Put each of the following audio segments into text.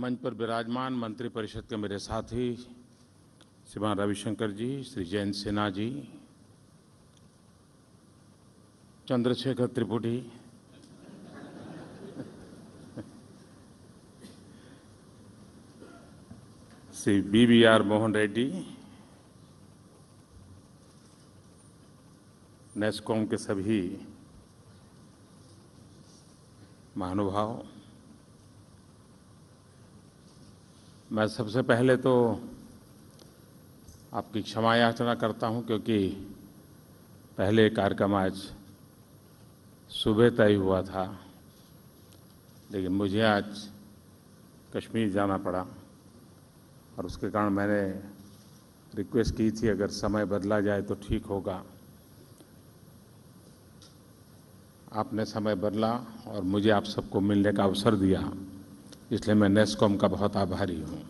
मंच पर विराजमान मंत्रिपरिषद के मेरे साथी श्रीमान Ravishankar ji Shri Jayant Sinha ji Chandrashekhar Tripathi Shri B V R Mohan Reddy NASSCOM के सभी महानुभाव मैं सबसे पहले तो आपकी क्षमा याचना करता हूं क्योंकि पहले कार्यक्रम आज सुबह तय हुआ था लेकिन मुझे आज कश्मीर जाना पड़ा और उसके कारण मैंने रिक्वेस्ट की थी अगर समय बदला जाए तो ठीक होगा आपने समय बदला और मुझे आप सबको मिलने का अवसर दिया इसलिए मैं नेस्कॉम का बहुत आभारी हूँ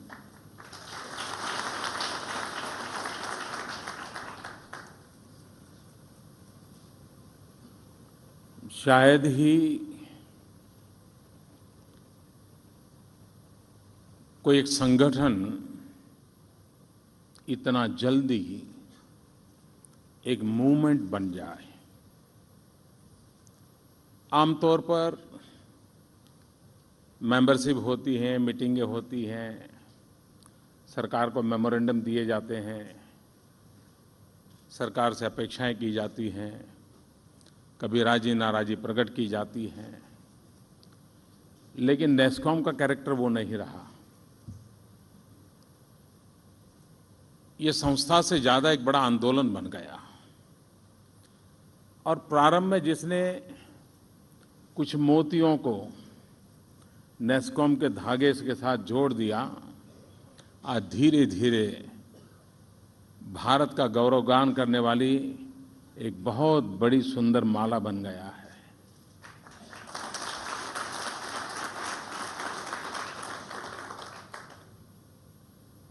शायद ही कोई एक संगठन इतना जल्दी एक मूवमेंट बन जाए आमतौर पर मेंबरशिप होती हैं मीटिंगें होती हैं सरकार को मेमोरेंडम दिए जाते हैं सरकार से अपेक्षाएं की जाती हैं कभी राजी नाराज़ी प्रकट की जाती हैं लेकिन नेस्कॉम का कैरेक्टर वो नहीं रहा ये संस्था से ज़्यादा एक बड़ा आंदोलन बन गया और प्रारंभ में जिसने कुछ मोतियों को नेस्कॉम के धागे के साथ जोड़ दिया आज धीरे धीरे भारत का गौरवगान करने वाली एक बहुत बड़ी सुंदर माला बन गया है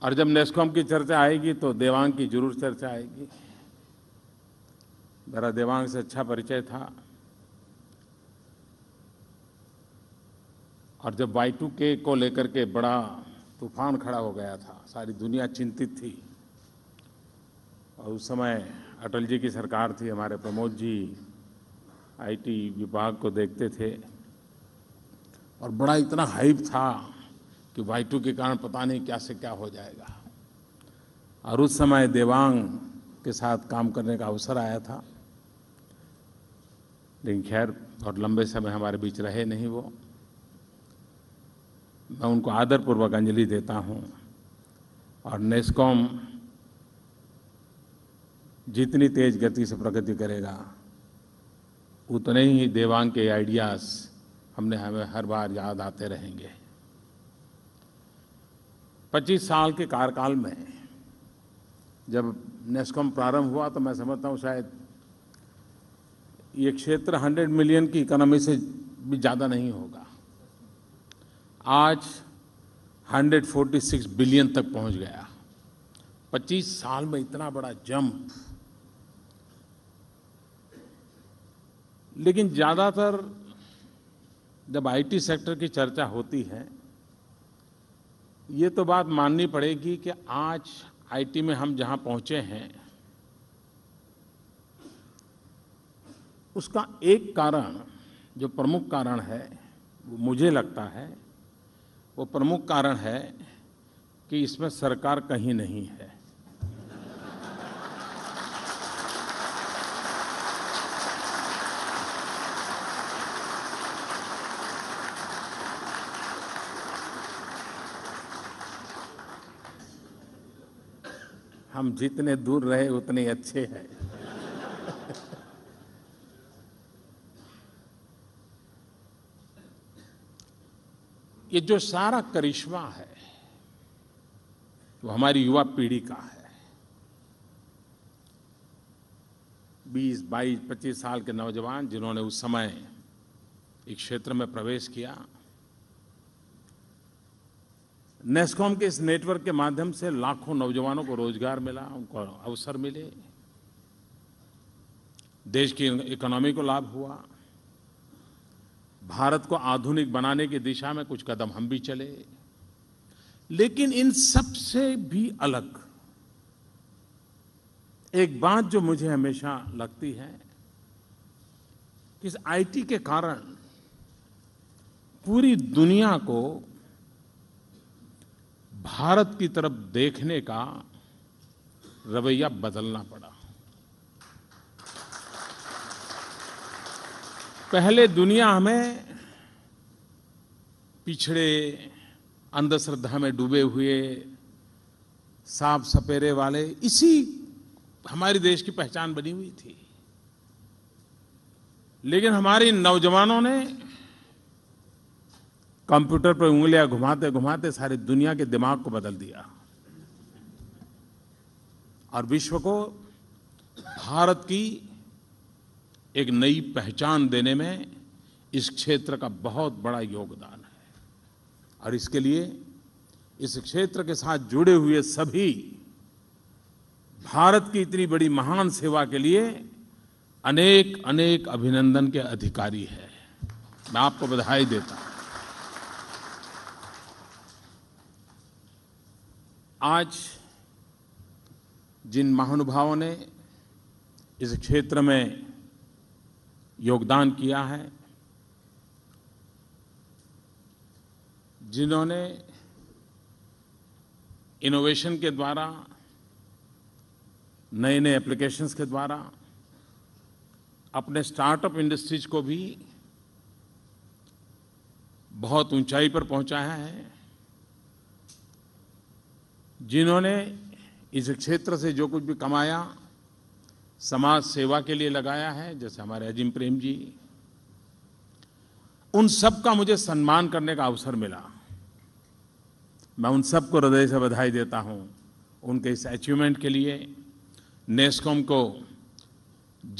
और जब नेस्कॉम की चर्चा आएगी तो देवांग की जरूर चर्चा आएगी मेरा देवांग से अच्छा परिचय था और जब वाई टू के को लेकर के बड़ा तूफान खड़ा हो गया था सारी दुनिया चिंतित थी और उस समय अटल जी की सरकार थी हमारे प्रमोद जी आईटी विभाग को देखते थे और बड़ा इतना हाइप था कि वाई टू के कारण पता नहीं क्या से क्या हो जाएगा और उस समय देवांग के साथ काम करने का अवसर आया था लेकिन खैर और लंबे समय हमारे बीच रहे नहीं वो मैं उनको आदरपूर्वक अंजलि देता हूँ और नेस्कॉम जितनी तेज गति से प्रगति करेगा उतने ही देवांग के आइडियाज़ हमने हमें हर बार याद आते रहेंगे 25 साल के कार्यकाल में जब नेस्कॉम प्रारंभ हुआ तो मैं समझता हूँ शायद ये क्षेत्र 100 मिलियन की इकोनॉमी से भी ज़्यादा नहीं होगा आज 146 बिलियन तक पहुंच गया 25 साल में इतना बड़ा जंप लेकिन ज़्यादातर जब आईटी सेक्टर की चर्चा होती है ये तो बात माननी पड़ेगी कि आज आईटी में हम जहां पहुंचे हैं उसका एक कारण जो प्रमुख कारण है वो मुझे लगता है वो प्रमुख कारण है कि इसमें सरकार कहीं नहीं है हम जितने दूर रहे उतने अच्छे हैं ये जो सारा करिश्मा है वो तो हमारी युवा पीढ़ी का है 20, 22, 25 साल के नौजवान जिन्होंने उस समय इस क्षेत्र में प्रवेश किया नेस्कॉम के इस नेटवर्क के माध्यम से लाखों नौजवानों को रोजगार मिला उनको अवसर मिले देश की इकोनॉमी को लाभ हुआ भारत को आधुनिक बनाने की दिशा में कुछ कदम हम भी चले लेकिन इन सब से भी अलग एक बात जो मुझे हमेशा लगती है कि इस आईटी के कारण पूरी दुनिया को भारत की तरफ देखने का रवैया बदलना पड़ा पहले दुनिया हमें पिछड़े अंधश्रद्धा में डूबे हुए साफ सपेरे वाले इसी हमारे देश की पहचान बनी हुई थी लेकिन हमारे नौजवानों ने कंप्यूटर पर उंगलियां घुमाते घुमाते सारी दुनिया के दिमाग को बदल दिया और विश्व को भारत की एक नई पहचान देने में इस क्षेत्र का बहुत बड़ा योगदान है और इसके लिए इस क्षेत्र के साथ जुड़े हुए सभी भारत की इतनी बड़ी महान सेवा के लिए अनेक अनेक अभिनंदन के अधिकारी हैं मैं आपको बधाई देता हूं आज जिन महानुभावों ने इस क्षेत्र में योगदान किया है जिन्होंने इनोवेशन के द्वारा नए नए एप्लीकेशंस के द्वारा अपने स्टार्टअप इंडस्ट्रीज को भी बहुत ऊंचाई पर पहुंचाया है जिन्होंने इस क्षेत्र से जो कुछ भी कमाया समाज सेवा के लिए लगाया है जैसे हमारे अजिम प्रेम जी उन सब का मुझे सम्मान करने का अवसर मिला मैं उन सबको हृदय से बधाई देता हूं उनके इस अचीवमेंट के लिए नेस्कॉम को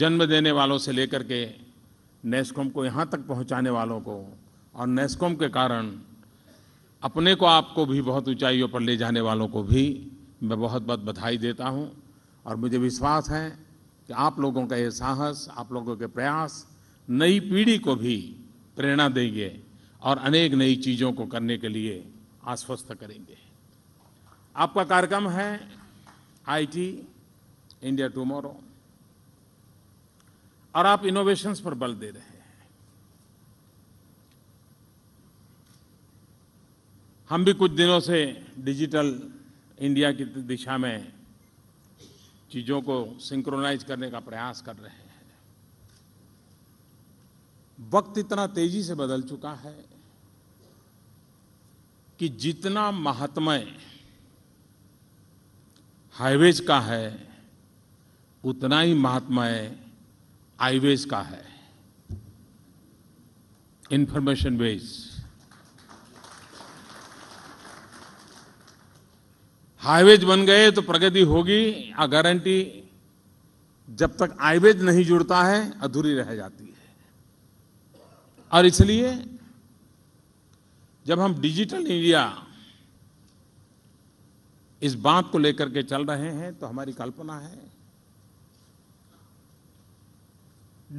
जन्म देने वालों से लेकर के नेस्कॉम को यहाँ तक पहुँचाने वालों को और नेस्कॉम के कारण अपने को आपको भी बहुत ऊंचाइयों पर ले जाने वालों को भी मैं बहुत बहुत बधाई देता हूँ और मुझे विश्वास है कि आप लोगों का ये साहस आप लोगों के प्रयास नई पीढ़ी को भी प्रेरणा देंगे और अनेक नई चीज़ों को करने के लिए आश्वस्त करेंगे आपका कार्यक्रम है आईटी इंडिया टुमारो और आप इनोवेशंस पर बल दे रहे हैं हम भी कुछ दिनों से डिजिटल इंडिया की दिशा में चीजों को सिंक्रोनाइज करने का प्रयास कर रहे हैं वक्त इतना तेजी से बदल चुका है कि जितना महात्मय हाईवेज का है उतना ही महात्मय आईवेज का है इंफॉर्मेशन वेज हाईवेज बन गए तो प्रगति होगी या गारंटी जब तक हाईवेज नहीं जुड़ता है अधूरी रह जाती है और इसलिए जब हम डिजिटल इंडिया इस बात को लेकर के चल रहे हैं तो हमारी कल्पना है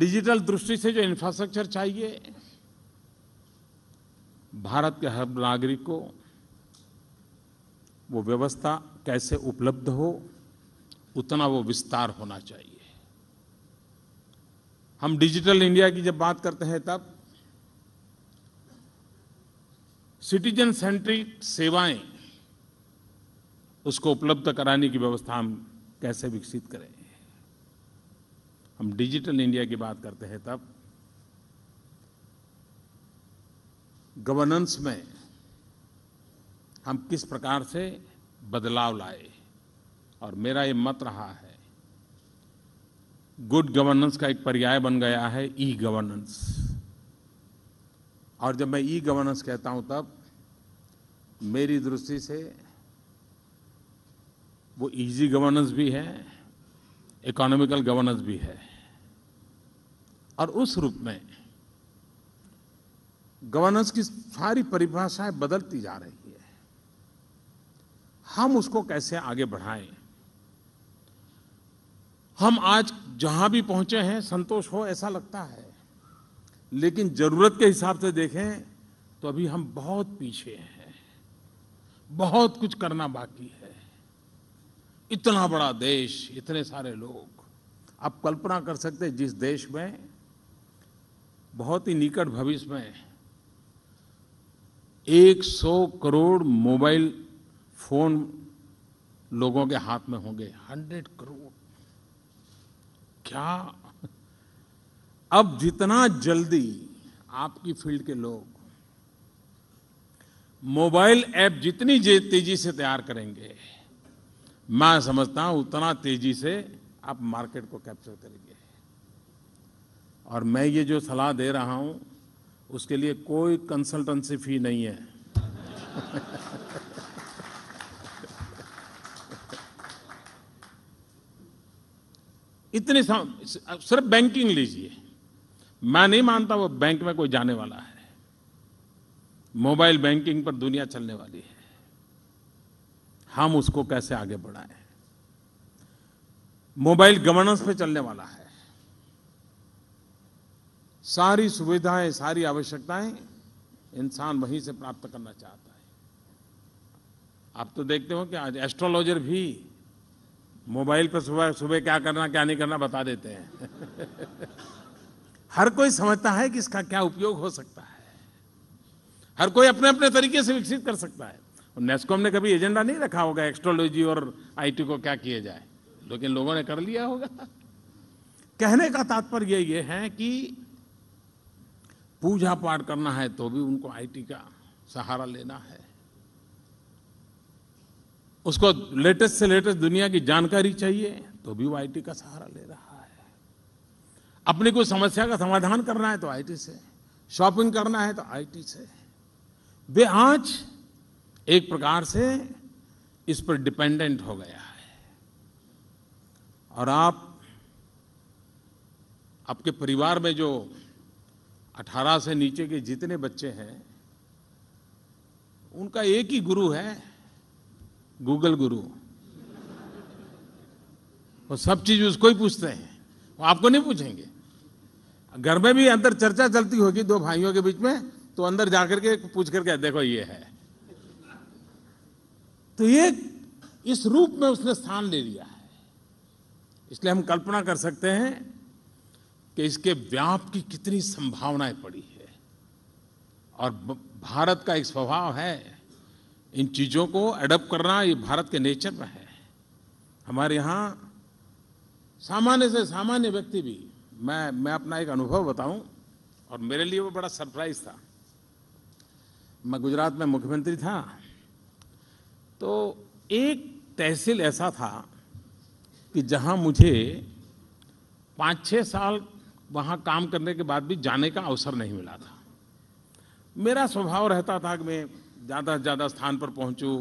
डिजिटल दृष्टि से जो इंफ्रास्ट्रक्चर चाहिए भारत के हर नागरिक को वो व्यवस्था कैसे उपलब्ध हो उतना वो विस्तार होना चाहिए हम डिजिटल इंडिया की जब बात करते हैं तब सिटीजन सेंट्रिक सेवाएं उसको उपलब्ध कराने की व्यवस्था हम कैसे विकसित करें हम डिजिटल इंडिया की बात करते हैं तब गवर्नेंस में हम किस प्रकार से बदलाव लाए और मेरा ये मत रहा है गुड गवर्नेंस का एक पर्याय बन गया है ई गवर्नेंस और जब मैं ई गवर्नेंस कहता हूं तब मेरी दृष्टि से वो इजी गवर्नेंस भी है इकोनॉमिकल गवर्नेंस भी है और उस रूप में गवर्नेंस की सारी परिभाषाएं बदलती जा रही हम उसको कैसे आगे बढ़ाएं हम आज जहां भी पहुंचे हैं संतोष हो ऐसा लगता है लेकिन जरूरत के हिसाब से देखें तो अभी हम बहुत पीछे हैं बहुत कुछ करना बाकी है इतना बड़ा देश इतने सारे लोग आप कल्पना कर सकते हैं जिस देश में बहुत ही निकट भविष्य में 100 करोड़ मोबाइल फोन लोगों के हाथ में होंगे हंड्रेड करोड़ क्या अब जितना जल्दी आपकी फील्ड के लोग मोबाइल ऐप जितनी तेजी से तैयार करेंगे मैं समझता हूं उतना तेजी से आप मार्केट को कैप्चर करेंगे और मैं ये जो सलाह दे रहा हूं उसके लिए कोई कंसल्टेंसी फी नहीं है इतने सिर्फ बैंकिंग लीजिए मैं नहीं मानता वो बैंक में कोई जाने वाला है मोबाइल बैंकिंग पर दुनिया चलने वाली है हम उसको कैसे आगे बढ़ाएं मोबाइल गवर्नेंस पे चलने वाला है सारी सुविधाएं सारी आवश्यकताएं इंसान वहीं से प्राप्त करना चाहता है आप तो देखते हो कि आज एस्ट्रोलॉजर भी मोबाइल पर सुबह सुबह क्या करना क्या नहीं करना बता देते हैं हर कोई समझता है कि इसका क्या उपयोग हो सकता है हर कोई अपने अपने तरीके से विकसित कर सकता है नेस्कॉम ने कभी एजेंडा नहीं रखा होगा एक्स्ट्रोलॉजी और आईटी को क्या किया जाए लेकिन लोगों ने कर लिया होगा कहने का तात्पर्य ये है कि पूजा पाठ करना है तो भी उनको आईटी का सहारा लेना है उसको लेटेस्ट से लेटेस्ट दुनिया की जानकारी चाहिए तो भी वो आईटी का सहारा ले रहा है अपनी कोई समस्या का समाधान करना है तो आईटी से शॉपिंग करना है तो आईटी से वे आज एक प्रकार से इस पर डिपेंडेंट हो गया है और आप आपके परिवार में जो 18 से नीचे के जितने बच्चे हैं उनका एक ही गुरु है गूगल गुरु वो सब चीज उसको ही पूछते हैं वो आपको नहीं पूछेंगे घर में भी अंदर चर्चा चलती होगी दो भाइयों के बीच में तो अंदर जाकर के पूछ करके देखो ये है तो ये इस रूप में उसने स्थान ले लिया है इसलिए हम कल्पना कर सकते हैं कि इसके व्याप की कितनी संभावनाएं पड़ी है और भारत का एक स्वभाव है इन चीज़ों को अडप्ट करना ये भारत के नेचर में है हमारे यहाँ सामान्य से सामान्य व्यक्ति भी मैं मैं अपना एक अनुभव बताऊं और मेरे लिए वो बड़ा सरप्राइज था मैं गुजरात में मुख्यमंत्री था तो एक तहसील ऐसा था कि जहां मुझे पाँच छः साल वहां काम करने के बाद भी जाने का अवसर नहीं मिला था मेरा स्वभाव रहता था कि मैं ज़्यादा से ज़्यादा स्थान पर पहुँचूँ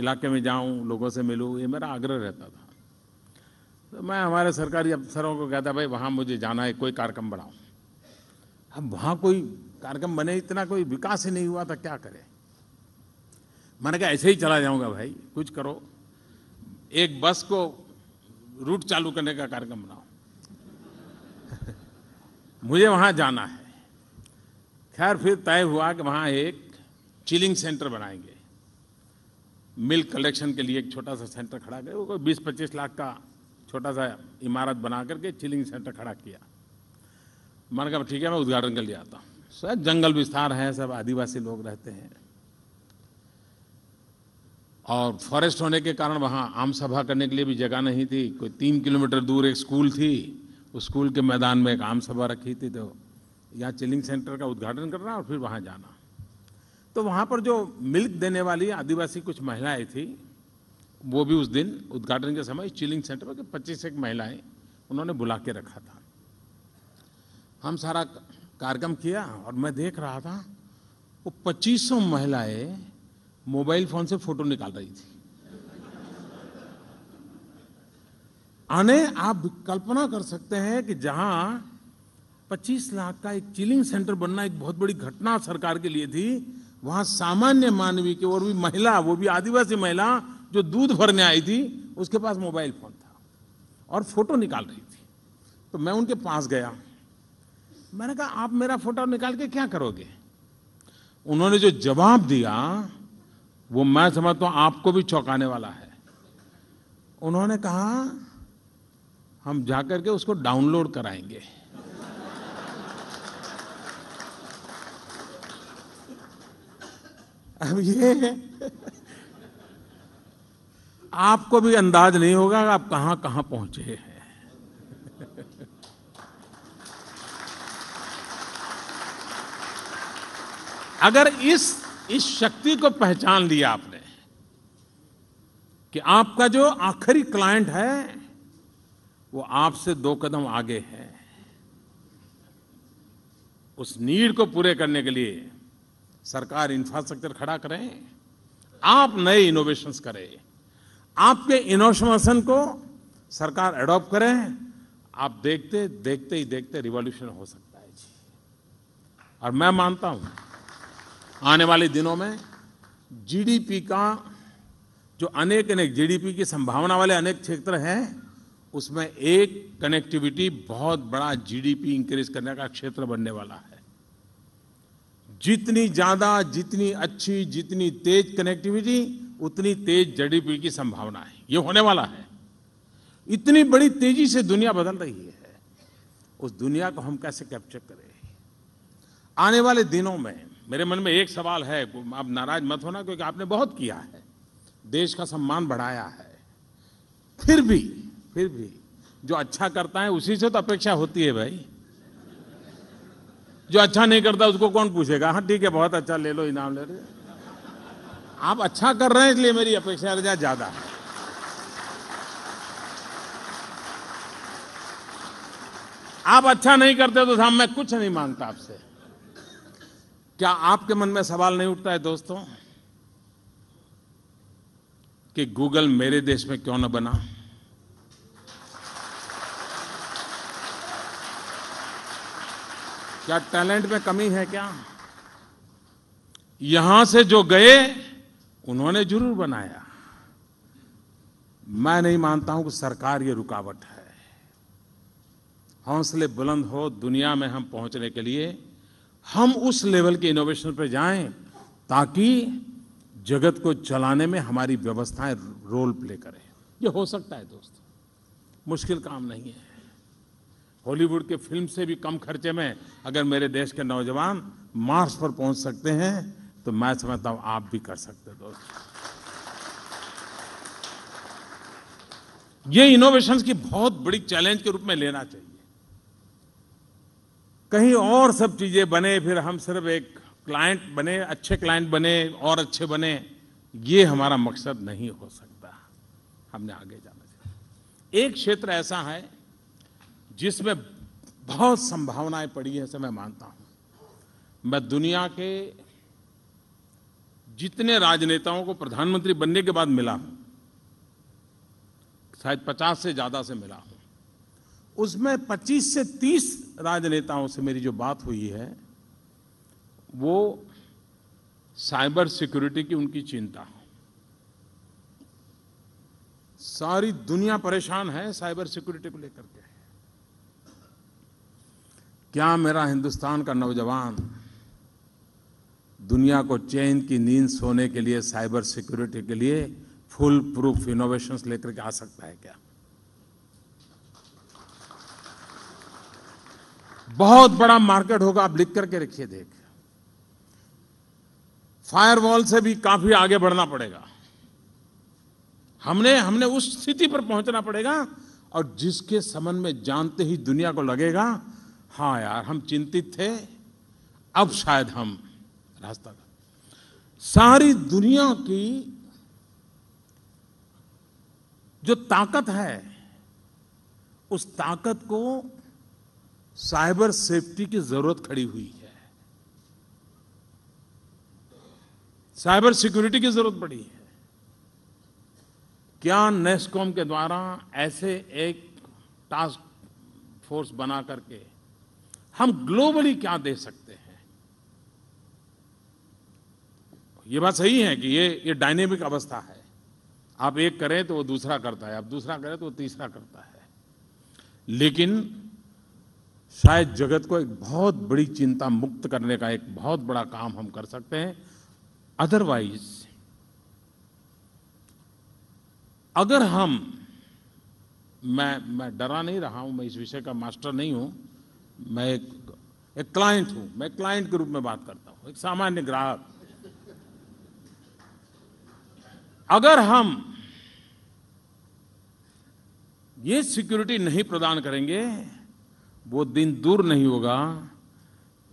इलाके में जाऊँ लोगों से मिलूँ ये मेरा आग्रह रहता था तो मैं हमारे सरकारी अफसरों को कहता भाई वहाँ मुझे जाना है कोई कार्यक्रम बनाऊँ अब वहाँ कोई कार्यक्रम बने इतना कोई विकास ही नहीं हुआ था तो क्या करें मैंने कहा ऐसे ही चला जाऊँगा भाई कुछ करो एक बस को रूट चालू करने का कार्यक्रम बनाओ मुझे वहाँ जाना है खैर फिर तय हुआ कि वहाँ एक चिलिंग सेंटर बनाएंगे मिल्क कलेक्शन के लिए एक छोटा सा सेंटर खड़ा करें वो बीस पच्चीस लाख का छोटा सा इमारत बना करके चिलिंग सेंटर खड़ा किया मन कहा ठीक है मैं उद्घाटन कर लिया आता हूँ सर जंगल विस्तार है सब आदिवासी लोग रहते हैं और फॉरेस्ट होने के कारण वहाँ आम सभा करने के लिए भी जगह नहीं थी कोई तीन किलोमीटर दूर एक स्कूल थी उस स्कूल के मैदान में एक आम सभा रखी थी तो यहाँ चिलिंग सेंटर का उद्घाटन करना और फिर वहाँ जाना तो वहां पर जो मिल्क देने वाली आदिवासी कुछ महिलाएं थी वो भी उस दिन उद्घाटन के समय चिलिंग सेंटर पर पच्चीस एक महिलाएं उन्होंने बुला के रखा था हम सारा कार्यक्रम किया और मैं देख रहा था वो पच्चीसों महिलाएं मोबाइल फोन से फोटो निकाल रही थी आने आप कल्पना कर सकते हैं कि जहां 25 लाख का एक चिलिंग सेंटर बनना एक बहुत बड़ी घटना सरकार के लिए थी वहां सामान्य मानवी की और भी महिला वो भी आदिवासी महिला जो दूध भरने आई थी उसके पास मोबाइल फोन था और फोटो निकाल रही थी तो मैं उनके पास गया मैंने कहा आप मेरा फोटो निकाल के क्या करोगे उन्होंने जो जवाब दिया वो मैं समझता हूं आपको भी चौंकाने वाला है उन्होंने कहा हम जाकर के उसको डाउनलोड कराएंगे अब ये आपको भी अंदाज नहीं होगा आप कहां कहां पहुंचे हैं अगर इस इस शक्ति को पहचान लिया आपने कि आपका जो आखिरी क्लाइंट है वो आपसे दो कदम आगे है उस नीड को पूरे करने के लिए सरकार इंफ्रास्ट्रक्चर खड़ा करे आप नए इनोवेशंस करें आपके इनोवेशन को सरकार अडॉप्ट करें आप देखते देखते ही देखते रिवॉल्यूशन हो सकता है जी और मैं मानता हूं आने वाले दिनों में जीडीपी का जो अनेक अनेक जीडीपी की संभावना वाले अनेक क्षेत्र हैं उसमें एक कनेक्टिविटी बहुत बड़ा जीडीपी इंक्रीज करने का क्षेत्र बनने वाला है जितनी ज्यादा जितनी अच्छी जितनी तेज कनेक्टिविटी उतनी तेज जीडीपी की संभावना है ये होने वाला है इतनी बड़ी तेजी से दुनिया बदल रही है उस दुनिया को हम कैसे कैप्चर करें आने वाले दिनों में मेरे मन में एक सवाल है आप नाराज मत होना क्योंकि आपने बहुत किया है देश का सम्मान बढ़ाया है फिर भी फिर भी जो अच्छा करता है उसी से तो अपेक्षा होती है भाई जो अच्छा नहीं करता उसको कौन पूछेगा हाँ ठीक है बहुत अच्छा ले लो इनाम ले रहे आप अच्छा कर रहे हैं इसलिए मेरी अपेक्षा रजा ज्यादा है आप अच्छा नहीं करते तो साहब मैं कुछ नहीं मांगता आपसे क्या आपके मन में सवाल नहीं उठता है दोस्तों कि गूगल मेरे देश में क्यों ना बना क्या टैलेंट में कमी है क्या यहां से जो गए उन्होंने जरूर बनाया मैं नहीं मानता हूं कि सरकार ये रुकावट है हौसले बुलंद हो दुनिया में हम पहुंचने के लिए हम उस लेवल के इनोवेशन पर जाएं ताकि जगत को चलाने में हमारी व्यवस्थाएं रोल प्ले करें ये हो सकता है दोस्तों मुश्किल काम नहीं है हॉलीवुड के फिल्म से भी कम खर्चे में अगर मेरे देश के नौजवान मार्स पर पहुंच सकते हैं तो मैं समझता हूं आप भी कर सकते दोस्त ये इनोवेशन की बहुत बड़ी चैलेंज के रूप में लेना चाहिए कहीं और सब चीजें बने फिर हम सिर्फ एक क्लाइंट बने अच्छे क्लाइंट बने और अच्छे बने ये हमारा मकसद नहीं हो सकता हमने आगे जाना चाहिए एक क्षेत्र ऐसा है जिसमें बहुत संभावनाएं पड़ी हैं ऐसे मैं मानता हूं मैं दुनिया के जितने राजनेताओं को प्रधानमंत्री बनने के बाद मिला हूं शायद 50 से ज्यादा से मिला हूं उसमें 25 से 30 राजनेताओं से मेरी जो बात हुई है वो साइबर सिक्योरिटी की उनकी चिंता सारी दुनिया परेशान है साइबर सिक्योरिटी को लेकर के क्या मेरा हिंदुस्तान का नौजवान दुनिया को चैन की नींद सोने के लिए साइबर सिक्योरिटी के लिए फुल प्रूफ इनोवेशंस लेकर के आ सकता है क्या बहुत बड़ा मार्केट होगा आप लिख करके रखिए देख फायरवॉल से भी काफी आगे बढ़ना पड़ेगा हमने हमने उस स्थिति पर पहुंचना पड़ेगा और जिसके समन में जानते ही दुनिया को लगेगा हाँ यार हम चिंतित थे अब शायद हम रास्ता था सारी दुनिया की जो ताकत है उस ताकत को साइबर सेफ्टी की जरूरत खड़ी हुई है साइबर सिक्योरिटी की जरूरत पड़ी है क्या नेस्कॉम के द्वारा ऐसे एक टास्क फोर्स बना करके हम ग्लोबली क्या दे सकते हैं ये बात सही है कि ये ये डायनेमिक अवस्था है आप एक करें तो वो दूसरा करता है आप दूसरा करें तो वो तीसरा करता है लेकिन शायद जगत को एक बहुत बड़ी चिंता मुक्त करने का एक बहुत बड़ा काम हम कर सकते हैं अदरवाइज अगर हम मैं मैं डरा नहीं रहा हूं मैं इस विषय का मास्टर नहीं हूं मैं एक, एक क्लाइंट हूं मैं क्लाइंट के रूप में बात करता हूं एक सामान्य ग्राहक अगर हम ये सिक्योरिटी नहीं प्रदान करेंगे वो दिन दूर नहीं होगा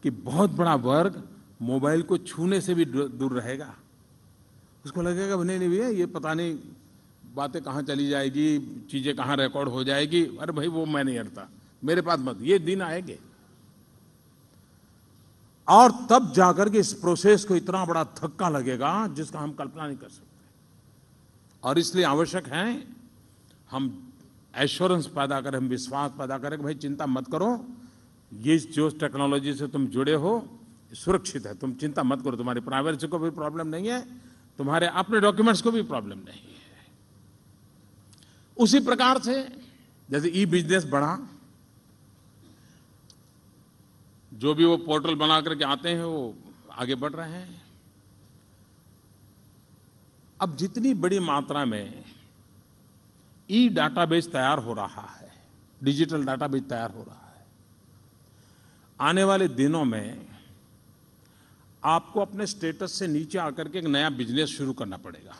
कि बहुत बड़ा वर्ग मोबाइल को छूने से भी दूर रहेगा उसको लगेगा नहीं नहीं भैया ये पता नहीं बातें कहाँ चली जाएगी चीज़ें कहाँ रिकॉर्ड हो जाएगी अरे भाई वो मैं नहीं हटता मेरे पास मत ये दिन आएंगे और तब जाकर के इस प्रोसेस को इतना बड़ा थक्का लगेगा जिसका हम कल्पना नहीं कर सकते और इसलिए आवश्यक है हम एश्योरेंस पैदा करें हम विश्वास पैदा करें कि भाई चिंता मत करो ये जो टेक्नोलॉजी से तुम जुड़े हो सुरक्षित है तुम चिंता मत करो तुम्हारी प्राइवेसी को भी प्रॉब्लम नहीं है तुम्हारे अपने डॉक्यूमेंट्स को भी प्रॉब्लम नहीं है उसी प्रकार से जैसे ई बिजनेस बढ़ा जो भी वो पोर्टल बना करके आते हैं वो आगे बढ़ रहे हैं अब जितनी बड़ी मात्रा में ई डाटाबेस तैयार हो रहा है डिजिटल डाटाबेस तैयार हो रहा है आने वाले दिनों में आपको अपने स्टेटस से नीचे आकर के एक नया बिजनेस शुरू करना पड़ेगा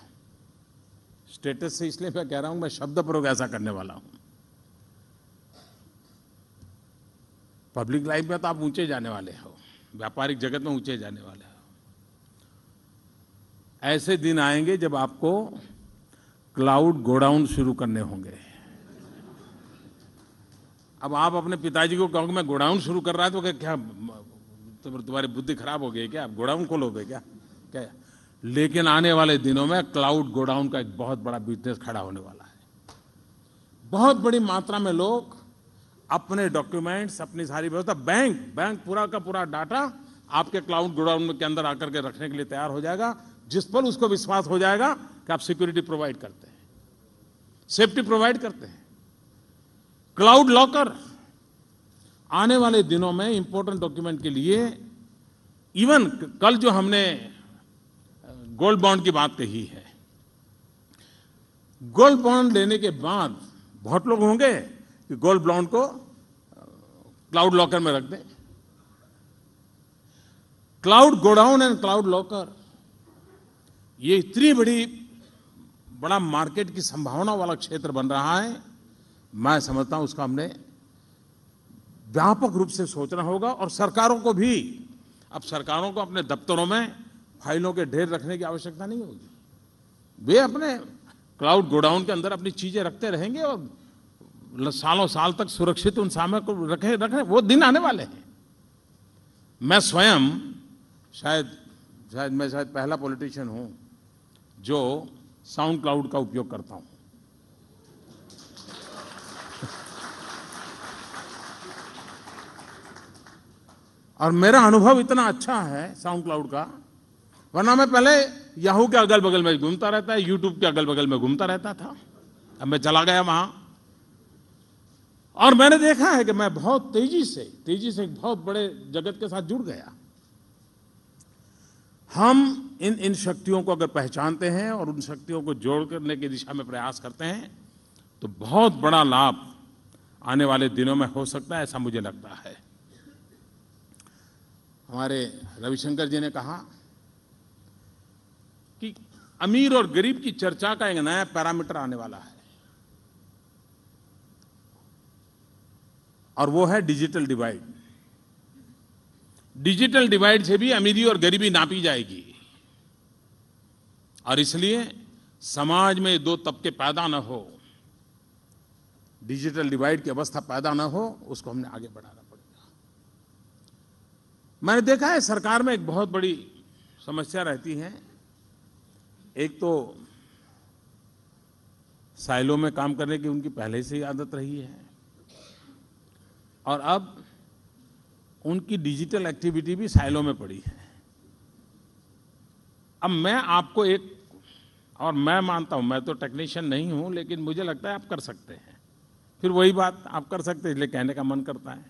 स्टेटस से इसलिए मैं कह रहा हूं मैं शब्द प्रयोग ऐसा करने वाला हूं पब्लिक लाइफ में तो आप ऊंचे जाने वाले हो व्यापारिक जगत में ऊंचे जाने वाले हो ऐसे दिन आएंगे जब आपको क्लाउड गोडाउन शुरू करने होंगे अब आप अपने पिताजी को कहोगे मैं गोडाउन शुरू कर रहा था तो क्या तो तुम्हारी बुद्धि खराब हो गई क्या आप गोडाउन खोलोगे क्या क्या लेकिन आने वाले दिनों में क्लाउड गोडाउन का एक बहुत बड़ा बिजनेस खड़ा होने वाला है बहुत बड़ी मात्रा में लोग अपने डॉक्यूमेंट्स अपनी सारी व्यवस्था बैंक बैंक पूरा का पूरा डाटा आपके क्लाउड गोडाउन के अंदर आकर के रखने के लिए तैयार हो जाएगा जिस पर उसको विश्वास हो जाएगा कि आप सिक्योरिटी प्रोवाइड करते हैं सेफ्टी प्रोवाइड करते हैं क्लाउड लॉकर आने वाले दिनों में इंपॉर्टेंट डॉक्यूमेंट के लिए इवन कल जो हमने गोल्ड बॉन्ड की बात कही है गोल्ड बॉन्ड लेने के बाद बहुत लोग होंगे कि गोल्ड ब्लाउंड को क्लाउड लॉकर में रख दें cloud godown and cloud locker ये इतनी बड़ी बड़ा मार्केट की संभावना वाला क्षेत्र बन रहा है मैं समझता हूं उसका हमने व्यापक रूप से सोचना होगा और सरकारों को भी अब सरकारों को अपने दफ्तरों में फाइलों के ढेर रखने की आवश्यकता नहीं होगी वे अपने क्लाउड गोडाउन के अंदर अपनी चीजें रखते रहेंगे और सालों साल तक सुरक्षित उन सामने को रखे रखे वो दिन आने वाले हैं मैं स्वयं शायद शायद मैं शायद पहला पॉलिटिशियन हूं जो साउंड क्लाउड का उपयोग करता हूं और मेरा अनुभव इतना अच्छा है साउंड क्लाउड का वरना मैं पहले याहू के अगल बगल में घूमता रहता है यूट्यूब के अगल बगल में घूमता रहता था अब मैं चला गया वहां और मैंने देखा है कि मैं बहुत तेजी से तेजी से बहुत बड़े जगत के साथ जुड़ गया हम इन इन शक्तियों को अगर पहचानते हैं और उन शक्तियों को जोड़ करने की दिशा में प्रयास करते हैं तो बहुत बड़ा लाभ आने वाले दिनों में हो सकता है ऐसा मुझे लगता है हमारे रविशंकर जी ने कहा कि अमीर और गरीब की चर्चा का एक नया पैरामीटर आने वाला है और वो है डिजिटल डिवाइड डिजिटल डिवाइड से भी अमीरी और गरीबी नापी जाएगी और इसलिए समाज में दो तबके पैदा न हो डिजिटल डिवाइड की अवस्था पैदा न हो उसको हमने आगे बढ़ाना पड़ेगा मैंने देखा है सरकार में एक बहुत बड़ी समस्या रहती है एक तो साइलों में काम करने की उनकी पहले से ही आदत रही है और अब उनकी डिजिटल एक्टिविटी भी साइलों में पड़ी है अब मैं आपको एक और मैं मानता हूं मैं तो टेक्नीशियन नहीं हूं लेकिन मुझे लगता है आप कर सकते हैं फिर वही बात आप कर सकते हैं इसलिए कहने का मन करता है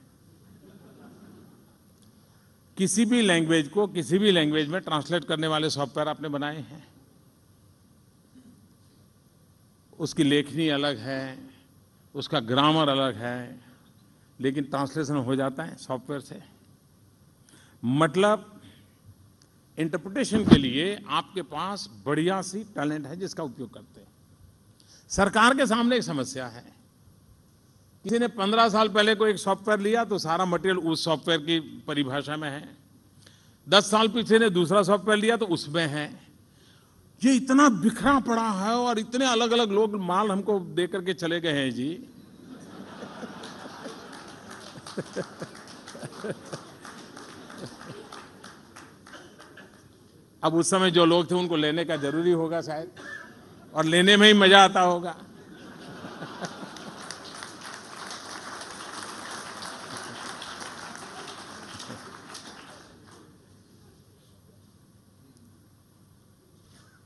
किसी भी लैंग्वेज को किसी भी लैंग्वेज में ट्रांसलेट करने वाले सॉफ्टवेयर आपने बनाए हैं उसकी लेखनी अलग है उसका ग्रामर अलग है लेकिन ट्रांसलेशन हो जाता है सॉफ्टवेयर से मतलब इंटरप्रिटेशन के लिए आपके पास बढ़िया सी टैलेंट है जिसका उपयोग करते हैं सरकार के सामने एक समस्या है किसी ने 15 साल पहले को एक सॉफ्टवेयर लिया तो सारा मटेरियल उस सॉफ्टवेयर की परिभाषा में है 10 साल पीछे ने दूसरा सॉफ्टवेयर लिया तो उसमें है ये इतना बिखरा पड़ा है और इतने अलग अलग लोग माल हमको दे करके चले गए हैं जी अब उस समय जो लोग थे उनको लेने का जरूरी होगा शायद और लेने में ही मजा आता होगा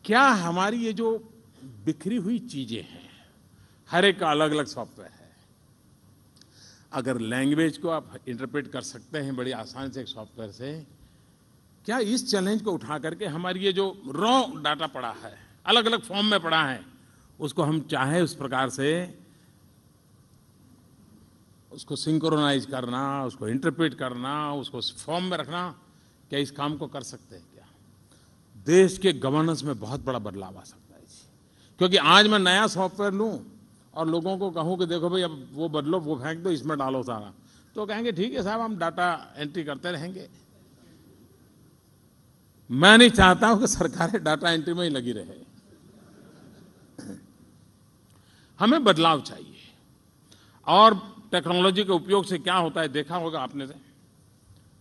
क्या हमारी ये जो बिखरी हुई चीजें हैं हर एक का अलग अलग सॉफ्टवेयर है अगर लैंग्वेज को आप इंटरप्रेट कर सकते हैं बड़ी आसान से एक सॉफ्टवेयर से क्या इस चैलेंज को उठा करके हमारी ये जो रॉ डाटा पड़ा है अलग अलग फॉर्म में पड़ा है उसको हम चाहे उस प्रकार से उसको सिंक्रोनाइज करना उसको इंटरप्रेट करना उसको फॉर्म में रखना क्या इस काम को कर सकते हैं क्या देश के गवर्नेंस में बहुत बड़ा बदलाव आ सकता है क्योंकि आज मैं नया सॉफ्टवेयर लूँ और लोगों को कहूँ कि देखो भाई अब वो बदलो वो फेंक दो इसमें डालो सारा तो कहेंगे ठीक है साहब हम डाटा एंट्री करते रहेंगे मैं नहीं चाहता हूं कि सरकारें डाटा एंट्री में ही लगी रहे हमें बदलाव चाहिए और टेक्नोलॉजी के उपयोग से क्या होता है देखा होगा आपने से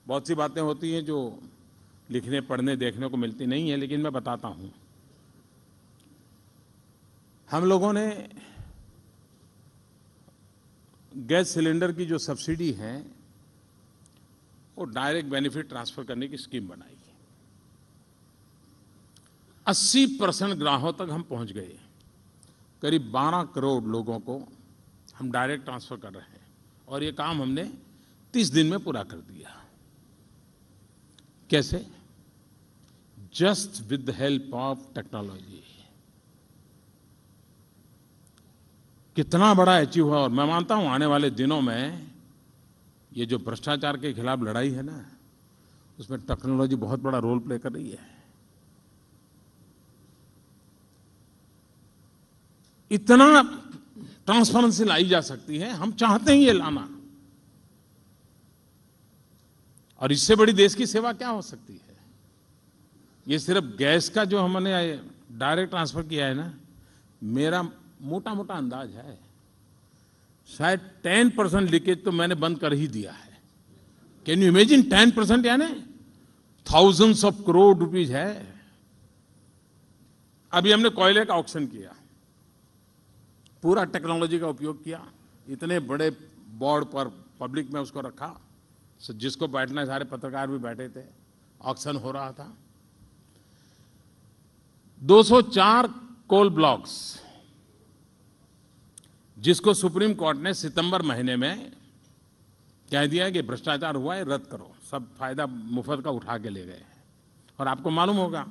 बहुत सी बातें होती हैं जो लिखने पढ़ने देखने को मिलती नहीं है लेकिन मैं बताता हूं हम लोगों ने गैस सिलेंडर की जो सब्सिडी है वो डायरेक्ट बेनिफिट ट्रांसफर करने की स्कीम बनाई है 80 परसेंट ग्राहकों तक हम पहुंच गए करीब 12 करोड़ लोगों को हम डायरेक्ट ट्रांसफर कर रहे हैं और ये काम हमने 30 दिन में पूरा कर दिया कैसे just with the help of technology कितना बड़ा अचीव हुआ और मैं मानता हूं आने वाले दिनों में ये जो भ्रष्टाचार के खिलाफ लड़ाई है ना उसमें टेक्नोलॉजी बहुत बड़ा रोल प्ले कर रही है इतना ट्रांसपेरेंसी लाई जा सकती है हम चाहते हैं ये लाना और इससे बड़ी देश की सेवा क्या हो सकती है ये सिर्फ गैस का जो हमने डायरेक्ट ट्रांसफर किया है ना मेरा मोटा मोटा अंदाज है शायद टेन परसेंट लीकेज तो मैंने बंद कर ही दिया है can you imagine ten percent यानी थाउजेंड्स ऑफ करोड़ रुपीज है अभी हमने कोयले का ऑक्शन किया पूरा टेक्नोलॉजी का उपयोग किया इतने बड़े बोर्ड पर पब्लिक में उसको रखा जिसको बैठना सारे पत्रकार भी बैठे थे ऑक्शन हो रहा था 204 कोल ब्लॉक्स जिसको सुप्रीम कोर्ट ने सितंबर महीने में कह दिया कि भ्रष्टाचार हुआ है रद्द करो सब फायदा मुफ्त का उठा के ले गए हैं और आपको मालूम होगा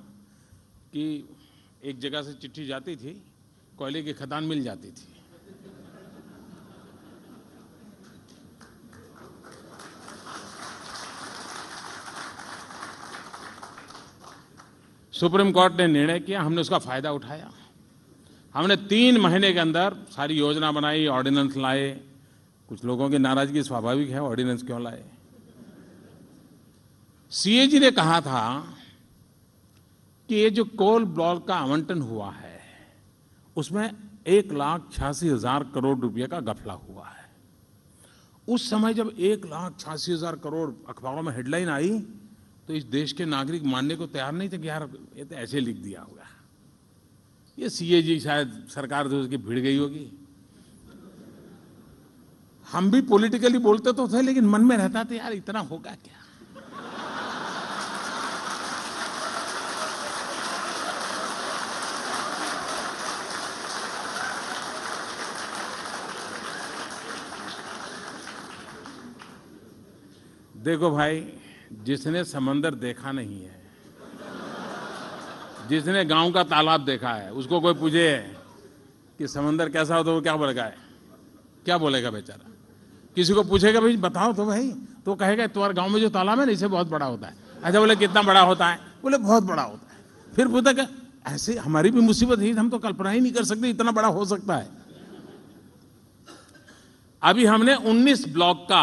कि एक जगह से चिट्ठी जाती थी कोयले की खदान मिल जाती थी सुप्रीम कोर्ट ने निर्णय किया हमने उसका फायदा उठाया हमने तीन महीने के अंदर सारी योजना बनाई ऑर्डिनेंस लाए कुछ लोगों की नाराजगी स्वाभाविक है ऑर्डिनेंस क्यों लाए सीएजी ने कहा था कि ये जो कोल ब्लॉक का आवंटन हुआ है उसमें एक लाख छियासी हजार करोड़ रुपये का गफला हुआ है उस समय जब एक लाख छियासी हजार करोड़ अखबारों में हेडलाइन आई तो इस देश के नागरिक मानने को तैयार नहीं थे कि यार ये तो ऐसे लिख दिया हुआ है ये सीए जी शायद सरकार से उसकी भिड़ गई होगी हम भी पॉलिटिकली बोलते तो थे लेकिन मन में रहता था यार इतना होगा क्या देखो भाई जिसने समंदर देखा नहीं है जिसने गांव का तालाब देखा है उसको कोई पूछे कि समंदर कैसा हो तो वो क्या बोलेगा है? क्या बोलेगा बेचारा किसी को पूछेगा भाई बताओ तो भाई तो कहेगा तुम्हारे गांव में जो तालाब है ना इसे बहुत बड़ा होता है अच्छा बोले कितना बड़ा होता है बोले बहुत बड़ा होता है फिर पूछता ऐसे हमारी भी मुसीबत है हम तो कल्पना ही नहीं कर सकते इतना बड़ा हो सकता है अभी हमने 19 ब्लॉक का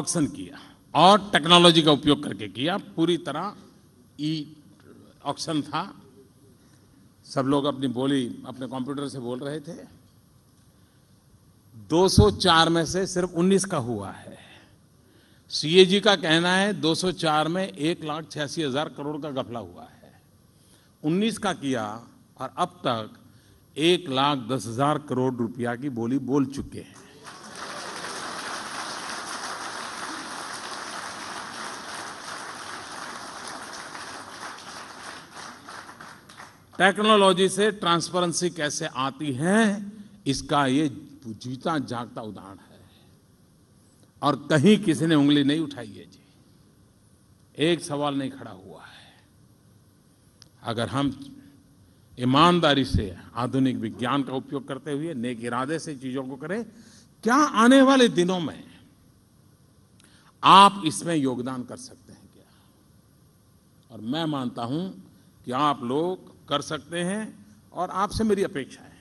ऑक्शन किया और टेक्नोलॉजी का उपयोग करके किया पूरी तरह ई ऑक्शन था सब लोग अपनी बोली अपने कंप्यूटर से बोल रहे थे 204 में से सिर्फ 19 का हुआ है सीएजी का कहना है 204 में एक लाख छियासी हजार करोड़ का गफला हुआ है 19 का किया और अब तक एक लाख दस हजार करोड़ रुपया की बोली बोल चुके हैं टेक्नोलॉजी से ट्रांसपेरेंसी कैसे आती है इसका ये जीता जागता उदाहरण है और कहीं किसी ने उंगली नहीं उठाई है जी एक सवाल नहीं खड़ा हुआ है अगर हम ईमानदारी से आधुनिक विज्ञान का उपयोग करते हुए नेक इरादे से चीजों को करें क्या आने वाले दिनों में आप इसमें योगदान कर सकते हैं क्या और मैं मानता हूं कि आप लोग कर सकते हैं और आपसे मेरी अपेक्षा है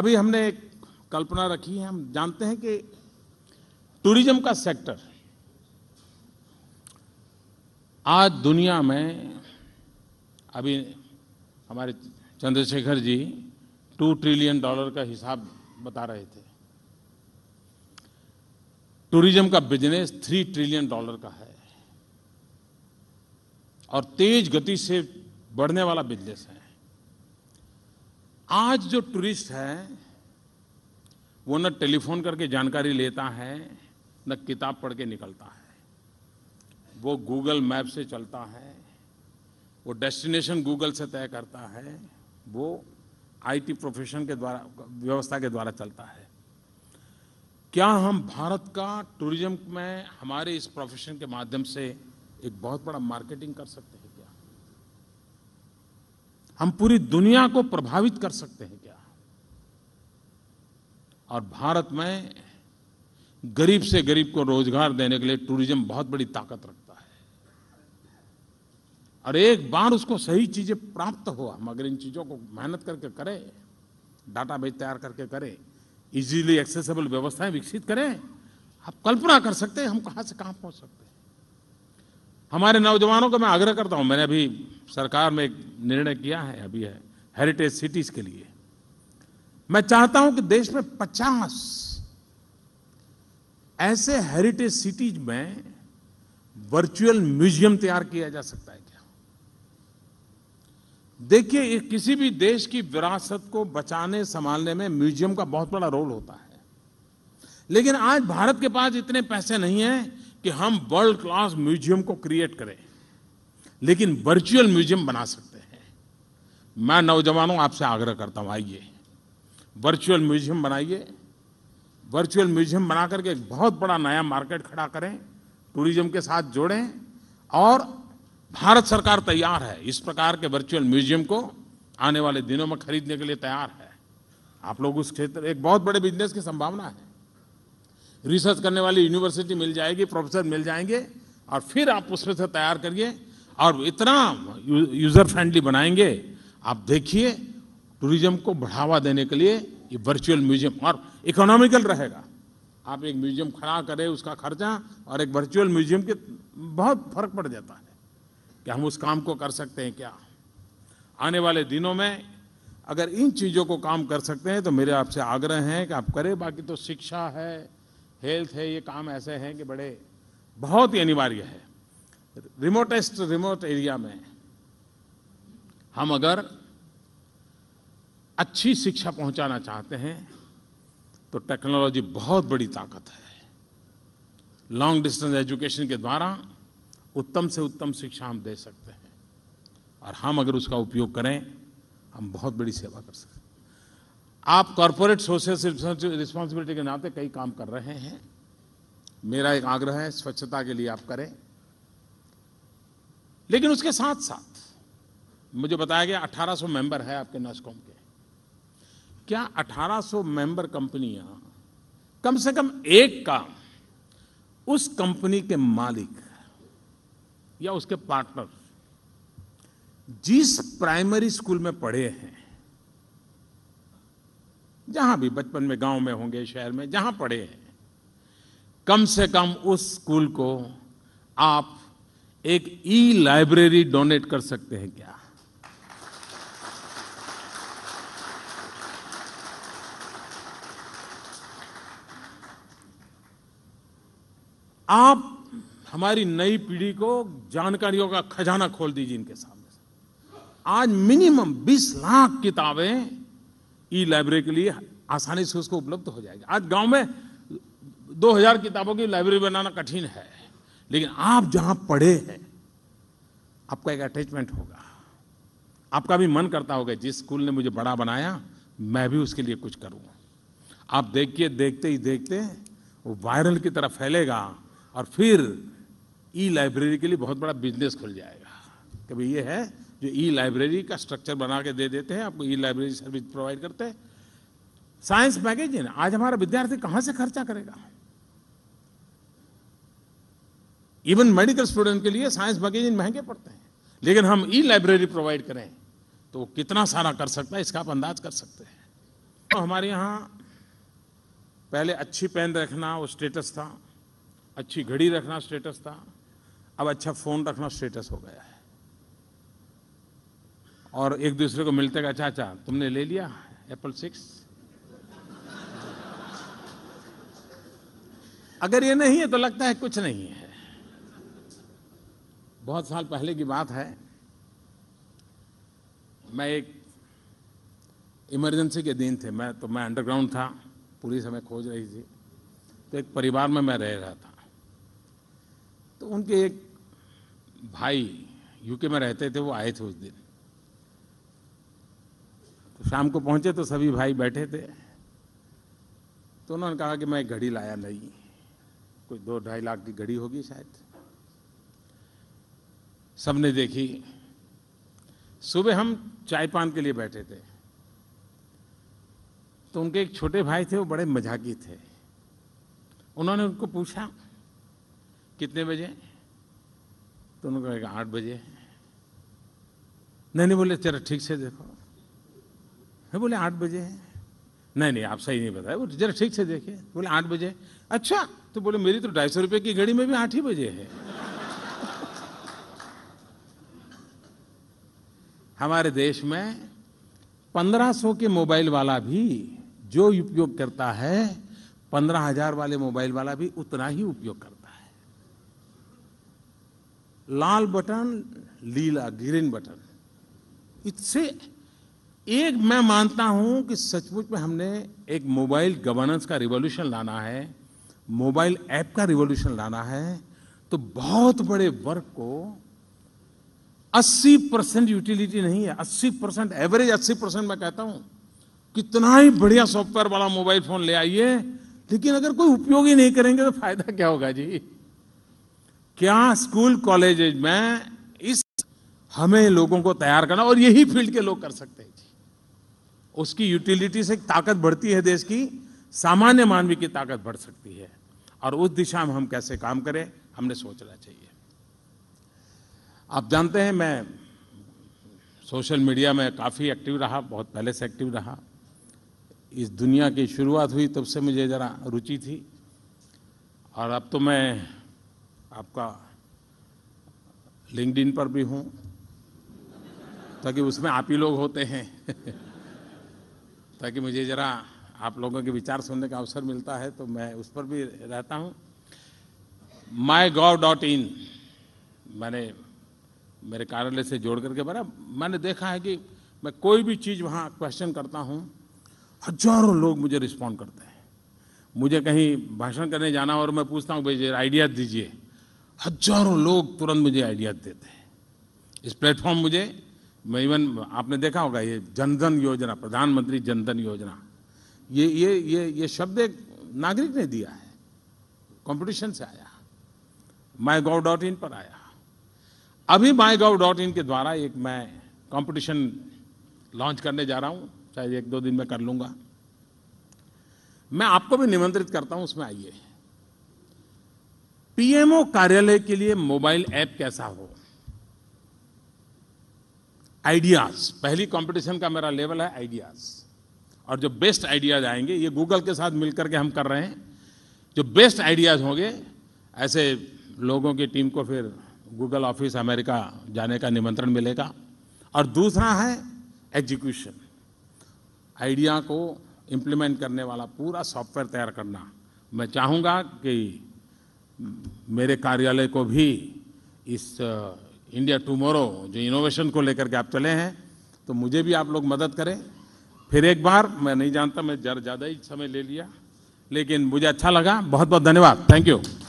अभी हमने एक कल्पना रखी है हम जानते हैं कि टूरिज्म का सेक्टर आज दुनिया में अभी हमारे Chandrashekhar ji two trillion dollar का हिसाब बता रहे थे टूरिज्म का बिजनेस थ्री ट्रिलियन डॉलर का है और तेज गति से बढ़ने वाला बिजनेस है आज जो टूरिस्ट है वो न टेलीफोन करके जानकारी लेता है न किताब पढ़ के निकलता है वो गूगल मैप से चलता है वो डेस्टिनेशन गूगल से तय करता है वो आईटी प्रोफेशन के द्वारा व्यवस्था के द्वारा चलता है क्या हम भारत का टूरिज्म में हमारे इस प्रोफेशन के माध्यम से एक बहुत बड़ा मार्केटिंग कर सकते हैं हम पूरी दुनिया को प्रभावित कर सकते हैं क्या और भारत में गरीब से गरीब को रोजगार देने के लिए टूरिज्म बहुत बड़ी ताकत रखता है और एक बार उसको सही चीजें प्राप्त हो हम अगर इन चीजों को मेहनत करके करें डाटा बेस तैयार करके करें इजीली एक्सेसिबल व्यवस्थाएं विकसित करें आप कल्पना कर सकते हैं हम कहां से कहां पहुंच सकते हैं हमारे नौजवानों को मैं आग्रह करता हूं मैंने अभी सरकार में एक निर्णय किया है अभी है हेरिटेज सिटीज के लिए मैं चाहता हूं कि देश में 50 ऐसे हेरिटेज सिटीज में वर्चुअल म्यूजियम तैयार किया जा सकता है क्या देखिए किसी भी देश की विरासत को बचाने संभालने में म्यूजियम का बहुत बड़ा रोल होता है लेकिन आज भारत के पास इतने पैसे नहीं हैं कि हम वर्ल्ड क्लास म्यूजियम को क्रिएट करें लेकिन वर्चुअल म्यूजियम बना सकते हैं मैं नौजवानों आपसे आग्रह करता हूं आइए वर्चुअल म्यूजियम बनाइए वर्चुअल म्यूजियम बना करके एक बहुत बड़ा नया मार्केट खड़ा करें टूरिज्म के साथ जोड़ें और भारत सरकार तैयार है इस प्रकार के वर्चुअल म्यूजियम को आने वाले दिनों में खरीदने के लिए तैयार है आप लोग उस क्षेत्र एक बहुत बड़े बिजनेस की संभावना है रिसर्च करने वाली यूनिवर्सिटी मिल जाएगी प्रोफेसर मिल जाएंगे और फिर आप उसमें से तैयार करिए और इतना यूज़र फ्रेंडली बनाएंगे आप देखिए टूरिज्म को बढ़ावा देने के लिए ये वर्चुअल म्यूजियम और इकोनॉमिकल रहेगा आप एक म्यूजियम खड़ा करें उसका खर्चा और एक वर्चुअल म्यूजियम के बहुत फर्क पड़ जाता है कि हम उस काम को कर सकते हैं क्या आने वाले दिनों में अगर इन चीज़ों को काम कर सकते हैं तो मेरे आपसे आग्रह हैं कि आप करें बाकी तो शिक्षा है हेल्थ है ये काम ऐसे हैं कि बड़े बहुत ही अनिवार्य है रिमोटेस्ट रिमोट एरिया में हम अगर अच्छी शिक्षा पहुंचाना चाहते हैं तो टेक्नोलॉजी बहुत बड़ी ताकत है लॉन्ग डिस्टेंस एजुकेशन के द्वारा उत्तम से उत्तम शिक्षा हम दे सकते हैं और हम अगर उसका उपयोग करें हम बहुत बड़ी सेवा कर सकते हैं आप कॉरपोरेट सोशल रिस्पॉन्सिबिलिटी के नाते कई काम कर रहे हैं मेरा एक आग्रह है स्वच्छता के लिए आप करें लेकिन उसके साथ साथ मुझे बताया गया 1800 मेंबर है आपके नस्कॉम के क्या 1800 मेंबर कंपनियां कम से कम एक काम उस कंपनी के मालिक या उसके पार्टनर जिस प्राइमरी स्कूल में पढ़े हैं जहां भी बचपन में गांव में होंगे शहर में जहां पढ़े हैं कम से कम उस स्कूल को आप एक ई लाइब्रेरी डोनेट कर सकते हैं क्या आप हमारी नई पीढ़ी को जानकारियों का खजाना खोल दीजिए इनके सामने आज मिनिमम 20 लाख किताबें ई लाइब्रेरी के लिए आसानी से उसको उपलब्ध हो जाएगा आज गांव में 2000 किताबों की लाइब्रेरी बनाना कठिन है लेकिन आप जहां पढ़े हैं आपका एक अटैचमेंट होगा आपका भी मन करता होगा जिस स्कूल ने मुझे बड़ा बनाया मैं भी उसके लिए कुछ करूं आप देखिए देखते ही देखते वो वायरल की तरह फैलेगा और फिर ई लाइब्रेरी के लिए बहुत बड़ा बिजनेस खुल जाएगा कभी ये है जो ई लाइब्रेरी का स्ट्रक्चर बना के दे देते हैं आपको ई लाइब्रेरी सर्विस प्रोवाइड करते हैं साइंस मैगजीन आज हमारा विद्यार्थी कहां से खर्चा करेगा इवन मेडिकल स्टूडेंट के लिए साइंस मैगजीन महंगे पड़ते हैं लेकिन हम ई लाइब्रेरी प्रोवाइड करें तो कितना सारा कर सकता है इसका आप अंदाज कर सकते हैं तो हमारे यहाँ पहले अच्छी पेन रखना वो स्टेटस था अच्छी घड़ी रखना स्टेटस था अब अच्छा फ़ोन रखना स्टेटस हो गया है और एक दूसरे को मिलते का चाचा तुमने ले लिया एप्पल सिक्स अगर ये नहीं है तो लगता है कुछ नहीं है बहुत साल पहले की बात है मैं एक इमरजेंसी के दिन थे मैं तो मैं अंडरग्राउंड था पुलिस हमें खोज रही थी तो एक परिवार में मैं रह रहा था तो उनके एक भाई यूके में रहते थे वो आए थे उस दिन शाम को पहुंचे तो सभी भाई बैठे थे तो उन्होंने कहा कि मैं घड़ी लाया नहीं कोई दो ढाई लाख की घड़ी होगी शायद सबने देखी सुबह हम चाय पान के लिए बैठे थे तो उनके एक छोटे भाई थे वो बड़े मजाकी थे उन्होंने उनको पूछा कितने बजे तो उन्होंने कहा आठ बजे नहीं नहीं बोले चलो ठीक से देखो मैं बोले आठ बजे है नहीं नहीं आप सही नहीं बताए बोले जरा ठीक से देखे बोले आठ बजे अच्छा तो बोले मेरी तो ढाई सौ रुपये की घड़ी में भी आठ ही बजे है हमारे देश में पंद्रह सौ के मोबाइल वाला भी जो उपयोग करता है पंद्रह हजार वाले मोबाइल वाला भी उतना ही उपयोग करता है लाल बटन लीला ग्रीन बटन इससे एक मैं मानता हूं कि सचमुच में हमने एक मोबाइल गवर्नेंस का रिवॉल्यूशन लाना है मोबाइल ऐप का रिवॉल्यूशन लाना है तो बहुत बड़े वर्ग को 80 परसेंट यूटिलिटी नहीं है 80 परसेंट एवरेज 80 परसेंट मैं कहता हूं कितना ही बढ़िया सॉफ्टवेयर वाला मोबाइल फोन ले आइए लेकिन अगर कोई उपयोग ही नहीं करेंगे तो फायदा क्या होगा जी क्या स्कूल कॉलेज में इस हमें लोगों को तैयार करना और यही फील्ड के लोग कर सकते हैं उसकी यूटिलिटी से ताकत बढ़ती है देश की सामान्य मानवीय की ताकत बढ़ सकती है और उस दिशा में हम कैसे काम करें हमने सोचना चाहिए आप जानते हैं मैं सोशल मीडिया में काफ़ी एक्टिव रहा बहुत पहले से एक्टिव रहा इस दुनिया की शुरुआत हुई तब से मुझे ज़रा रुचि थी और अब तो मैं आपका लिंकड पर भी हूँ ताकि उसमें आप ही लोग होते हैं ताकि मुझे ज़रा आप लोगों के विचार सुनने का अवसर मिलता है तो मैं उस पर भी रहता हूँ माई गॉव डॉट इन मैंने मेरे कार्यालय से जोड़ करके बना मैंने देखा है कि मैं कोई भी चीज़ वहाँ क्वेश्चन करता हूँ हजारों लोग मुझे रिस्पॉन्ड करते हैं मुझे कहीं भाषण करने जाना और मैं पूछता हूँ भाई आइडिया दीजिए हजारों लोग तुरंत मुझे आइडिया देते हैं इस प्लेटफॉर्म मुझे इवन आपने देखा होगा ये जनधन योजना प्रधानमंत्री जनधन योजना ये ये ये ये शब्द एक नागरिक ने दिया है कंपटीशन से आया माई गोव डॉट इन पर आया अभी माई गोव डॉट इन के द्वारा एक मैं कंपटीशन लॉन्च करने जा रहा हूँ शायद एक दो दिन में कर लूंगा मैं आपको भी निमंत्रित करता हूँ उसमें आइए पीएमओ कार्यालय के लिए मोबाइल ऐप कैसा हो आइडियाज पहली कंपटीशन का मेरा लेवल है आइडियाज और जो बेस्ट आइडियाज आएंगे ये गूगल के साथ मिलकर के हम कर रहे हैं जो बेस्ट आइडियाज होंगे ऐसे लोगों की टीम को फिर गूगल ऑफिस अमेरिका जाने का निमंत्रण मिलेगा और दूसरा है एग्जीक्यूशन आइडिया को इम्प्लीमेंट करने वाला पूरा सॉफ्टवेयर तैयार करना मैं चाहूँगा कि मेरे कार्यालय को भी इस इंडिया टुमोरो जो इनोवेशन को लेकर के आप चले हैं तो मुझे भी आप लोग मदद करें फिर एक बार मैं नहीं जानता मैं ज़्यादा ही समय ले लिया लेकिन मुझे अच्छा लगा बहुत बहुत धन्यवाद थैंक यू